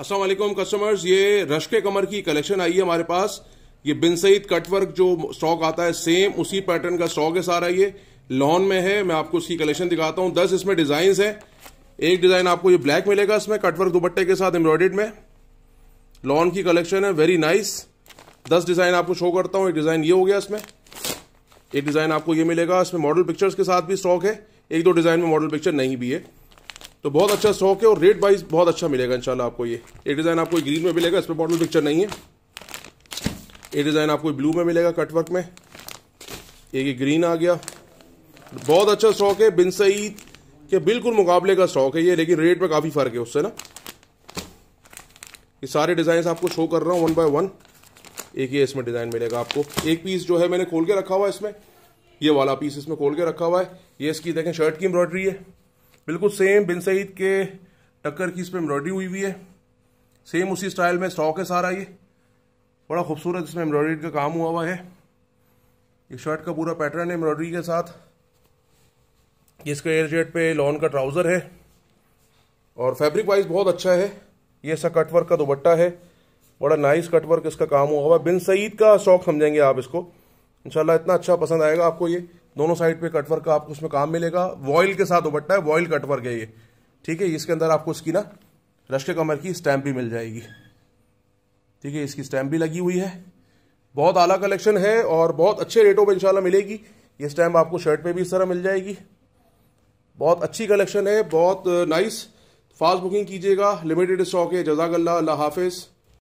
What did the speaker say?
Aslam customers ये rush के कमर की कलेक्शन आई है हमारे पास ये बिन सईद कटवर्क जो स्टॉक आता है सेम उसी पैटर्न का स्टॉक है सारा ये लॉन में है मैं आपको उसकी कलेक्शन दिखाता हूँ दस इसमें डिज़ाइन है एक डिज़ाइन आपको ये ब्लैक मिलेगा इसमें कटवर्क दुपट्टे के साथ एम्ब्रॉयडेड में लॉन की कलेक्शन है वेरी नाइस दस डिज़ाइन आपको शो करता हूँ एक डिज़ाइन ये हो गया इसमें एक डिज़ाइन आपको ये मिलेगा इसमें मॉडल पिक्चर्स के साथ भी स्टॉक है एक दो डिज़ाइन में मॉडल पिक्चर नहीं भी है तो बहुत अच्छा स्टॉक है और रेट वाइज बहुत अच्छा मिलेगा इंशाल्लाह आपको ये ये डिज़ाइन आपको ग्रीन में मिलेगा इस पर बॉटल पिक्चर नहीं है ये डिज़ाइन आपको ब्लू में मिलेगा कटवर्क में एक ये ग्रीन आ गया बहुत अच्छा स्टॉक है बिन सईद के बिल्कुल मुकाबले का स्टॉक है ये लेकिन रेट में काफ़ी फ़र्क है उससे ना ये सारे डिज़ाइन आपको शो कर रहा हूँ वन बाय वन एक ये इसमें डिज़ाइन मिलेगा आपको एक पीस जो है मैंने खोल के रखा हुआ है इसमें ये वाला पीस इसमें खोल के रखा हुआ है ये इसकी देखें शर्ट की एम्ब्रॉयडरी है बिल्कुल सेम बिन सईद के टक्कर की इस पर एम्ब्रॉयडरी हुई हुई है सेम उसी स्टाइल में स्टॉक है सारा ये बड़ा खूबसूरत इसमें एम्ब्रॉयडरी का काम हुआ हुआ है ये शर्ट का पूरा पैटर्न है एम्ब्रॉयडरी के साथ इसका एयर जेट पे लॉन का ट्राउज़र है और फैब्रिक वाइज बहुत अच्छा है ये ऐसा कटवर्क का दोपट्टा है बड़ा नाइस कटवर्क इसका काम हुआ हुआ बिन सईद का स्टॉक समझेंगे आप इसको इंशाल्लाह इतना अच्छा पसंद आएगा आपको ये दोनों साइड पे कटवर्क का आपको उसमें काम मिलेगा वॉयल के साथ दुपट्टा है वॉयल कटवर्क है ये ठीक है इसके अंदर आपको इसकी ना रश्के कमर की स्टैम्प भी मिल जाएगी ठीक है इसकी स्टैम्प भी लगी हुई है बहुत आला कलेक्शन है और बहुत अच्छे रेटों पर इंशाल्लाह मिलेगी ये स्टैम्प आपको शर्ट पे भी इस तरह मिल जाएगी बहुत अच्छी कलेक्शन है बहुत नाइस uh, फास्ट बुकिंग कीजिएगा लिमिटेड स्टॉक है जजाकल्ला अल्लाह हाफिज़